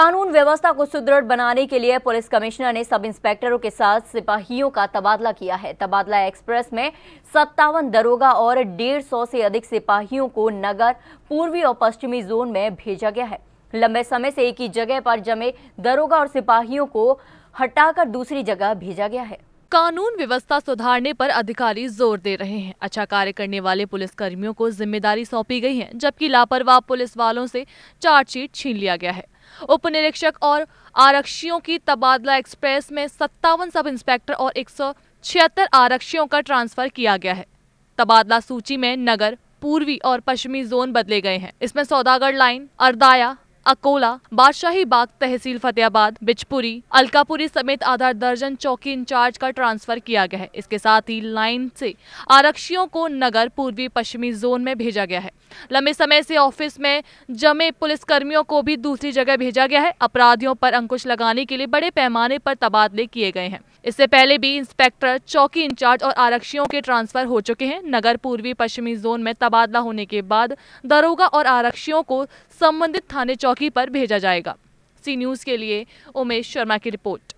कानून व्यवस्था को सुदृढ़ बनाने के लिए पुलिस कमिश्नर ने सब इंस्पेक्टरों के साथ सिपाहियों का तबादला किया है तबादला एक्सप्रेस में सत्तावन दरोगा और डेढ़ सौ से अधिक सिपाहियों को नगर पूर्वी और पश्चिमी जोन में भेजा गया है लंबे समय से एक ही जगह पर जमे दरोगा और सिपाहियों को हटाकर दूसरी जगह भेजा गया है कानून व्यवस्था सुधारने पर अधिकारी जोर दे रहे हैं अच्छा कार्य करने वाले पुलिस कर्मियों को जिम्मेदारी सौंपी गई है जबकि लापरवाह पुलिस वालों से चार्जशीट छीन लिया गया है उप निरीक्षक और आरक्षियों की तबादला एक्सप्रेस में सत्तावन सब इंस्पेक्टर और एक आरक्षियों का ट्रांसफर किया गया है तबादला सूची में नगर पूर्वी और पश्चिमी जोन बदले गए हैं इसमें सौदागढ़ लाइन अरदाया अकोला बादशाही बाग तहसील फतेहाबाद बिजपुरी अलकापुरी समेत आधा दर्जन चौकी इंचार्ज का ट्रांसफर किया गया है इसके साथ ही लाइन से आरक्षियों को नगर पूर्वी पश्चिमी जोन में भेजा गया है लंबे समय से ऑफिस में जमे पुलिसकर्मियों को भी दूसरी जगह भेजा गया है अपराधियों पर अंकुश लगाने के लिए बड़े पैमाने पर तबादले किए गए हैं इससे पहले भी इंस्पेक्टर चौकी इंचार्ज और आरक्षियों के ट्रांसफर हो चुके हैं नगर पूर्वी पश्चिमी जोन में तबादला होने के बाद दरोगा और आरक्षियों को संबंधित थाने चौकी पर भेजा जाएगा सी न्यूज के लिए उमेश शर्मा की रिपोर्ट